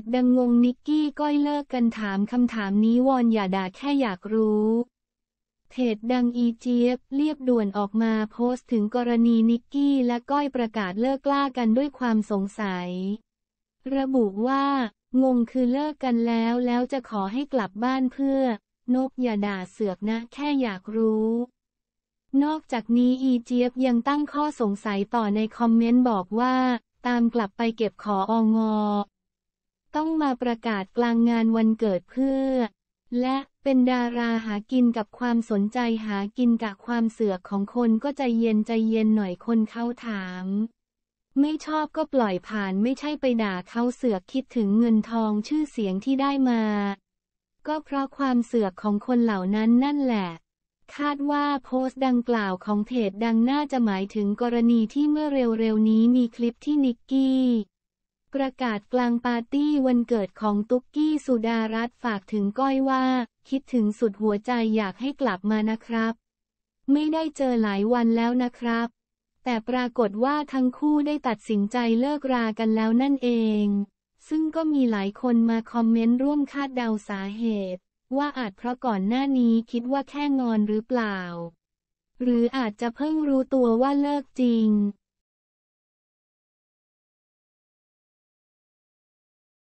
จดังงงนิกกี้ก้อยเลิกกันถามคำถามนี้วอนอย่าด่าแค่อยากรู้เพจดังอีเจี๊ยบเรียบด่วนออกมาโพสต์ถึงกรณีนิกกี้และก้อยประกาศเลิกล่ากันด้วยความสงสัย ระบุว่า งงคือเลิกกันแล้วแล้วจะขอให้กลับบ้านเพื่อ นกอย่าด่าเสือกนะ แค่อยากรู้ นอกจากนี้อีเจี๊ยบยังตั้งข้อสงสัยต่อในคอมเมนต์บอกว่า ตามกลับไปเก็บขอองอต้องมาประกาศกลางงานวันเกิดเพื่อ และเป็นดาราหากินกับความสนใจหากินกับความเสือกของคนก็ใจเย็นใจเย็นหน่อยคนเขาถาม ไม่ชอบก็ปล่อยผ่านไม่ใช่ไปด่าเขาเสือกคิดถึงเงินทองชื่อเสียงที่ได้มา ก็เพราะความเสือกของคนเหล่านั้นนั่นแหละ คาดว่าโพสต์ดังกล่าวของเพจดังน่าจะหมายถึงกรณีที่เมื่อเร็วๆนี้มีคลิปที่นิกกี้ประกาศกลางปาร์ตี้วันเกิดของตุ๊กกี้สุดารัตน์ฝากถึงก้อยว่า คิดถึงสุดหัวใจอยากให้กลับมานะครับ ไม่ได้เจอหลายวันแล้วนะครับ แต่ปรากฏว่าทั้งคู่ได้ตัดสินใจเลิกรากันแล้วนั่นเอง ซึ่งก็มีหลายคนมาคอมเมนต์ร่วมคาดเดาสาเหตุ ว่าอาจเพราะก่อนหน้านี้คิดว่าแค่งอนหรือเปล่า หรืออาจจะเพิ่งรู้ตัวว่าเลิกจริง